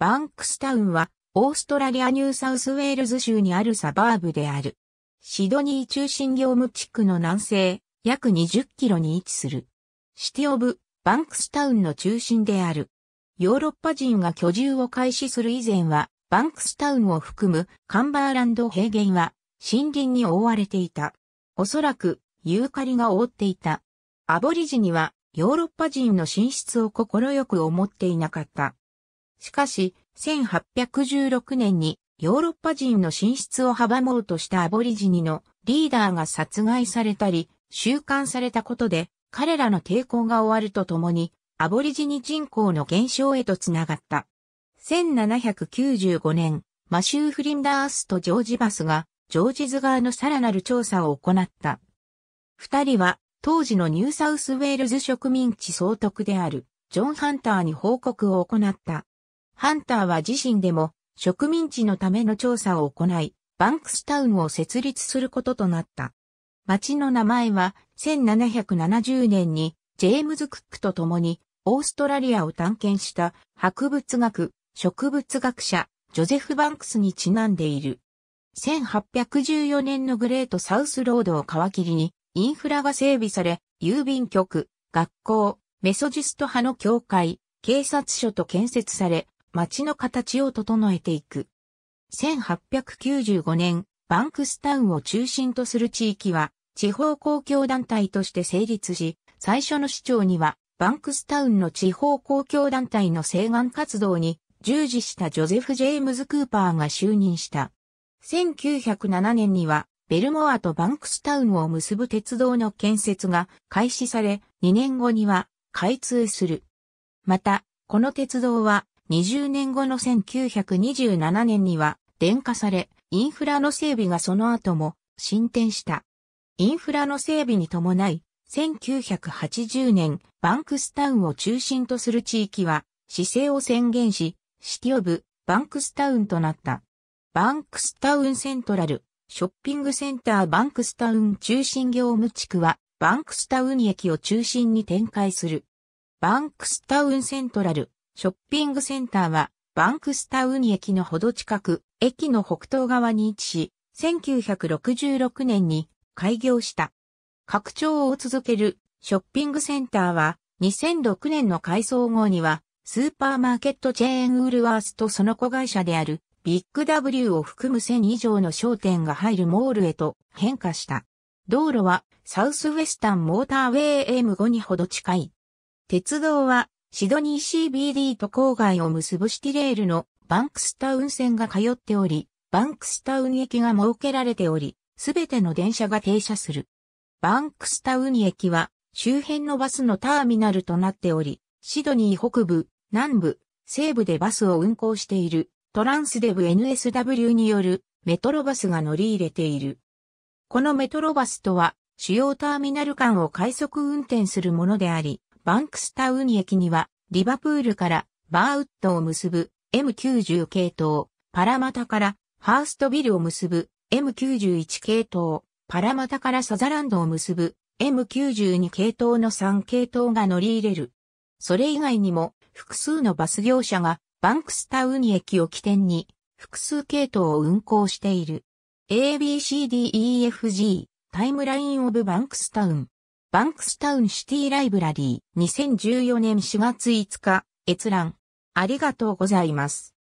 バンクスタウンは、オーストラリアニューサウスウェールズ州にあるサバーブである。シドニー中心業務地区の南西、約20キロに位置する。シティオブ、バンクスタウンの中心である。ヨーロッパ人が居住を開始する以前は、バンクスタウンを含むカンバーランド平原は森林に覆われていた。おそらく、ユーカリが覆っていた。アボリジニはヨーロッパ人の進出を快く思っていなかった。しかし、1816年にヨーロッパ人の進出を阻もうとしたアボリジニのリーダーが殺害されたり、収監されたことで、彼らの抵抗が終わるとともに、アボリジニ人口の減少へとつながった。1795年、マシュー・フリンダースとジョージ・バスが、ジョージズ側のさらなる調査を行った。二人は、当時のニューサウスウェールズ植民地総督である、ジョン・ハンターに報告を行った。ハンターは自身でも植民地のための調査を行い、バンクスタウンを設立することとなった。町の名前は1770年にジェームズ・クックと共にオーストラリアを探検した博物学、植物学者、ジョゼフ・バンクスにちなんでいる。1814年のグレート・サウスロードを皮切りにインフラが整備され、郵便局、学校、メソジスト派の教会、警察署と建設され、街の形を整えていく。1895年、バンクスタウンを中心とする地域は、地方公共団体として成立し、最初の市長には、バンクスタウンの地方公共団体の請願活動に従事したジョゼフ・ジェームズ・クーパーが就任した。1907年には、ベルモアとバンクスタウンを結ぶ鉄道の建設が開始され、2年後には開通する。また、この鉄道は20年後の1927年には電化され、インフラの整備がその後も進展した。インフラの整備に伴い、1980年、バンクスタウンを中心とする地域は、市政を宣言し、シティオブ、バンクスタウンとなった。バンクスタウンセントラル、ショッピングセンターバンクスタウン中心業務地区は、バンクスタウン駅を中心に展開する。バンクスタウンセントラル、ショッピングセンターは、バンクスタウン駅のほど近く、駅の北東側に位置し、1966年に開業した。拡張を続けるショッピングセンターは、2006年の改装後には、スーパーマーケットチェーンウールワースとその子会社である、ビッグ W を含む1000以上の商店が入るモールへと変化した。道路はサウスウェスタンモーターウェイ M5 にほど近い。鉄道はシドニー CBD と郊外を結ぶシティレールのバンクスタウン線が通っており、バンクスタウン駅が設けられており、すべての電車が停車する。バンクスタウン駅は周辺のバスのターミナルとなっており、シドニー北部、南部、西部でバスを運行しているトランスデブ NSW によるメトロバスが乗り入れている。このメトロバスとは主要ターミナル間を快速運転するものであり、バンクスタウン駅には、リバプールからバーウッドを結ぶ M90 系統、パラマタからハーストビルを結ぶ M91 系統、パラマタからサザランドを結ぶ M92 系統の3系統が乗り入れる。それ以外にも複数のバス業者がバンクスタウン駅を起点に複数系統を運行している。ABCDEFG タイムラインオブバンクスタウンバンクスタウンシティライブラリー2014年4月5日閲覧ありがとうございます。